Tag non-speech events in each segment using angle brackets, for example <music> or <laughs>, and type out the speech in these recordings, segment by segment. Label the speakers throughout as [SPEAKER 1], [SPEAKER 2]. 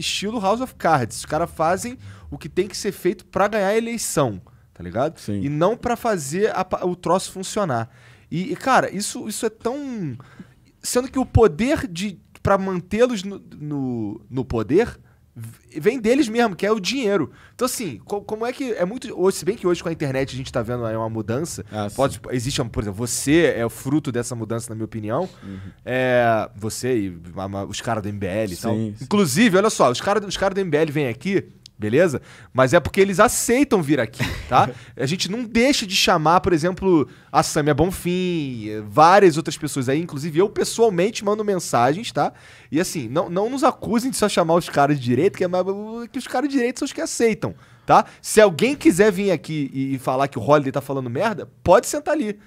[SPEAKER 1] estilo House of Cards. Os caras fazem o que tem que ser feito para ganhar a eleição, tá ligado? Sim. E não para fazer a, o troço funcionar. E, e, cara, isso, isso é tão. Sendo que o poder de para mantê-los no, no, no, poder vem deles mesmo, que é o dinheiro. Então, assim, co como é que. É muito. Hoje, se bem que hoje com a internet a gente tá vendo aí é uma mudança. Ah, pode, tipo, existe, por exemplo, você é o fruto dessa mudança, na minha opinião. Uhum. É, você e os caras do MBL sim, e tal. Sim. Inclusive, olha só, os caras os cara do MBL vêm aqui beleza? Mas é porque eles aceitam vir aqui, tá? <laughs> a gente não deixa de chamar, por exemplo, a Samia Bonfim, várias outras pessoas aí, inclusive eu pessoalmente mando mensagens, tá? E assim, não, não nos acusem de só chamar os caras de direito, que, é, que os caras de direito são os que aceitam, tá? Se alguém quiser vir aqui e, e falar que o Holiday tá falando merda, pode sentar ali.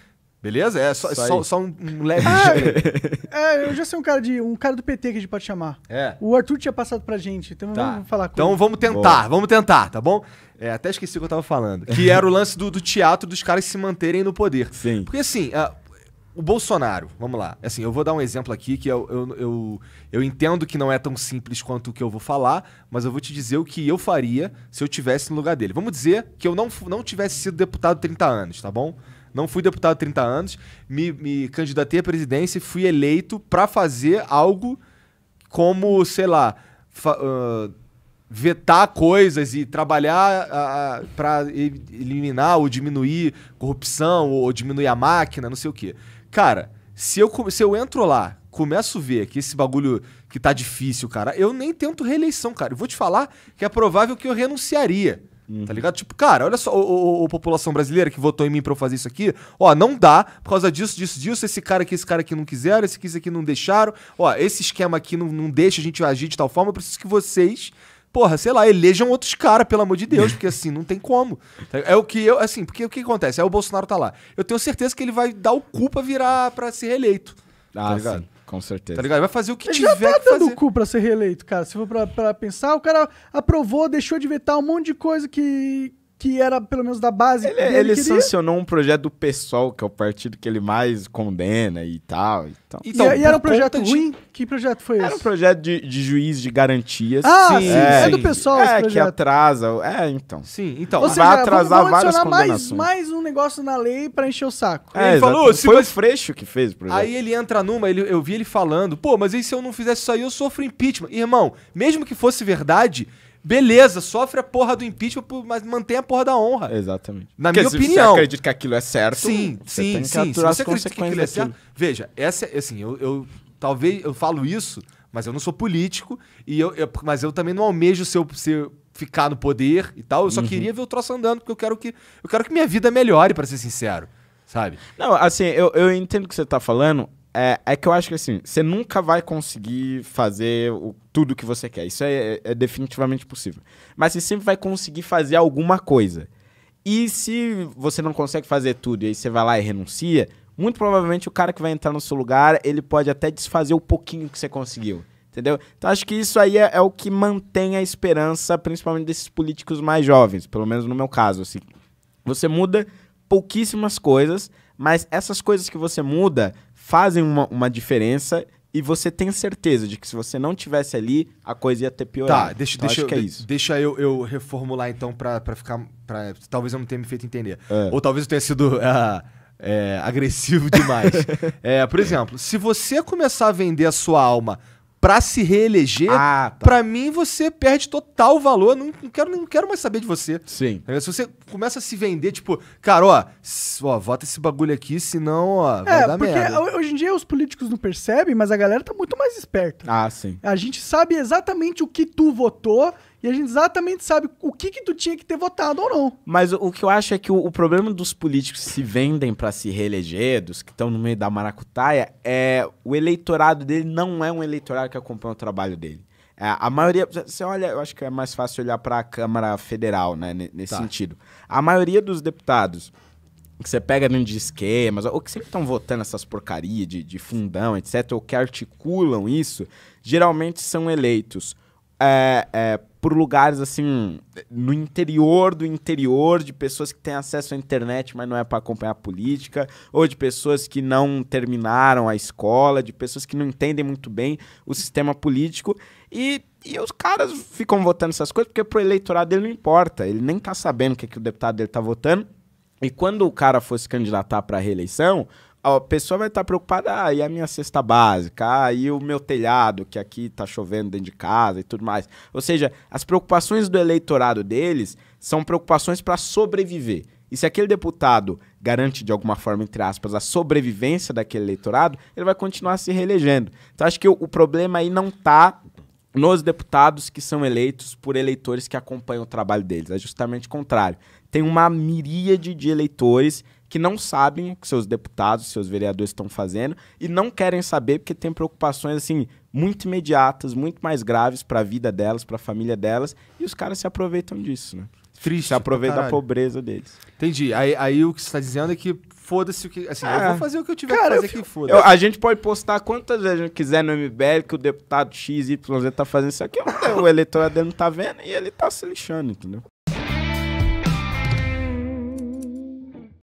[SPEAKER 1] Beleza? É só, só, só um, leve. Ah,
[SPEAKER 2] é, é, eu já sei um cara de um cara do PT que a gente pode chamar. É. O Arthur tinha passado pra gente, então tá. vamos falar com Então ele. vamos tentar, Boa.
[SPEAKER 1] vamos tentar, tá bom? É, até esqueci o que eu tava falando. Que era o lance do, do teatro dos caras se manterem no poder. Sim. Porque assim, uh, o Bolsonaro, vamos lá. Assim, eu vou dar um exemplo aqui que eu, eu, eu, eu, entendo que não é tão simples quanto o que eu vou falar, mas eu vou te dizer o que eu faria se eu tivesse no lugar dele. Vamos dizer que eu não, não tivesse sido deputado 30 anos, tá bom? Não fui deputado 30 anos, me, me candidatei à presidência e fui eleito para fazer algo como, sei lá, uh, vetar coisas e trabalhar uh, para eliminar ou diminuir corrupção ou diminuir a máquina, não sei o quê. Cara, se eu, se eu entro lá, começo a ver que esse bagulho que tá difícil, cara, eu nem tento reeleição, cara. Eu vou te falar que é provável que eu renunciaria. Tá uhum. ligado? Tipo, cara, olha só, ô, população brasileira que votou em mim pra eu fazer isso aqui, ó, não dá por causa disso, disso, disso. Esse cara aqui, esse cara aqui não quiseram, esse aqui, esse aqui não deixaram. Ó, esse esquema aqui não, não deixa a gente agir de tal forma. Eu preciso que vocês porra, sei lá, elejam outros caras, pelo amor de Deus, <laughs> porque assim, não tem como. É o que eu, assim, porque o que acontece? É o Bolsonaro tá lá. Eu tenho certeza que ele vai dar o cu pra virar, pra ser reeleito. Ah, tá ligado? Sim. Com certeza. Tá ligado? Vai fazer o que ele tiver já tá que dando
[SPEAKER 2] fazer. cu pra ser reeleito, cara. Se for pra, pra pensar, o cara aprovou, deixou de vetar um monte de coisa que, que era pelo menos da base. Ele, ele, ele sancionou um projeto do PSOL, que é o partido que ele mais condena e tal. E, então. então, e, e era um projeto de... ruim? Que projeto foi era esse? Era um projeto de, de juiz de garantias. Ah, sim, é, sim. é, é do PSOL É, que atrasa. É, então. Sim, então.
[SPEAKER 1] Ou seja, vai atrasar vamos, vamos várias Mais,
[SPEAKER 2] mais um negócio na lei pra encher o saco. É, ele falou, foi mas... o Freixo que fez o projeto.
[SPEAKER 1] Aí ele entra numa, ele, eu vi ele falando, pô, mas e se eu não fizesse isso aí, eu sofro impeachment. Irmão, mesmo que fosse verdade, beleza, sofre a porra do impeachment, mas mantém a porra da honra. Exatamente. Na Porque minha se opinião. você acredita que aquilo é certo, sim, você sim, tem que sim. Se você acredita que aquilo é certo. Veja, essa, assim, eu, eu talvez eu falo isso, mas eu não sou político, e eu, eu mas eu também não almejo ser, ser ficar no poder e tal. Eu só uhum. queria ver o troço andando, porque eu quero que, eu quero que minha vida melhore, para ser sincero. Sabe? Não, assim, eu, eu entendo o que você tá falando.
[SPEAKER 2] É, é que eu acho que assim, você nunca vai conseguir fazer o, tudo que você quer. Isso é, é definitivamente possível. Mas você sempre vai conseguir fazer alguma coisa. E se você não consegue fazer tudo e aí você vai lá e renuncia, muito provavelmente o cara que vai entrar no seu lugar, ele pode até desfazer o pouquinho que você conseguiu. Entendeu? Então acho que isso aí é, é o que mantém a esperança, principalmente desses políticos mais jovens, pelo menos no meu caso. Assim. Você muda pouquíssimas coisas, mas essas coisas que você muda fazem uma, uma diferença e você tem certeza de que se você não tivesse ali, a coisa ia ter piorado. Tá, deixa, então, deixa, eu, é
[SPEAKER 1] deixa eu, eu, reformular então para ficar. Pra, talvez eu não tenha me feito entender. É. Ou talvez eu tenha sido. Uh, <laughs> é, agressivo demais. <laughs> É, por exemplo, se você começar a vender a sua alma para se reeleger, ah, tá. para mim você perde total valor. Não, não, quero, não quero mais saber de você. Sim. Tá se você começa a se vender, tipo, cara, ó, ó vota esse bagulho aqui, senão, ó, é, vai dar porque merda.
[SPEAKER 2] Hoje em dia os políticos não percebem, mas a galera tá muito mais esperta. Ah, sim. A gente sabe exatamente o que tu votou e a gente exatamente sabe o que que tu tinha que ter votado ou não. Mas o, que eu acho é que o, o problema dos políticos que se vendem para se reeleger, dos que estão no meio da maracutaia, é o eleitorado dele não é um eleitorado que acompanha o trabalho dele. É, a maioria, você olha, eu acho que é mais fácil olhar para a Câmara Federal, né, nesse tá. sentido. A maioria dos deputados que você pega dentro de esquemas, ou que sempre estão votando essas porcarias de, de fundão, etc., ou que articulam isso, geralmente são eleitos é, é, por lugares assim, no interior do interior, de pessoas que têm acesso à internet, mas não é para acompanhar a política, ou de pessoas que não terminaram a escola, de pessoas que não entendem muito bem o sistema político. E, e os caras ficam votando essas coisas porque pro eleitorado ele não importa, ele nem tá sabendo o que, é que o deputado dele tá votando. E quando o cara fosse candidatar para reeleição, a pessoa vai estar tá preocupada, ah, e a minha cesta básica, ah, e o meu telhado, que aqui tá chovendo dentro de casa e tudo mais. Ou seja, as preocupações do eleitorado deles são preocupações para sobreviver. E se aquele deputado garante, de alguma forma, entre aspas, a sobrevivência daquele eleitorado, ele vai continuar se reelegendo. Então, acho que o, o problema aí não está nos deputados que são eleitos por eleitores que acompanham o trabalho deles. É justamente o contrário. Tem uma miríade de eleitores que não sabem o que seus deputados, seus vereadores estão fazendo e não querem saber porque tem preocupações assim muito imediatas, muito mais graves para a vida delas, para a família delas, e os caras se aproveitam disso, né? Triste. Se aproveitam da pobreza deles. Entendi. Aí, aí o que você está dizendo é que foda-se o que. Assim, eu vou é. fazer
[SPEAKER 1] o que eu tiver cara, que fazer, que foda-se. A gente
[SPEAKER 2] pode postar quantas vezes a gente quiser no MBL que o deputado XYZ tá fazendo isso aqui. O eleitorado dele não tá vendo e ele tá se lixando, entendeu?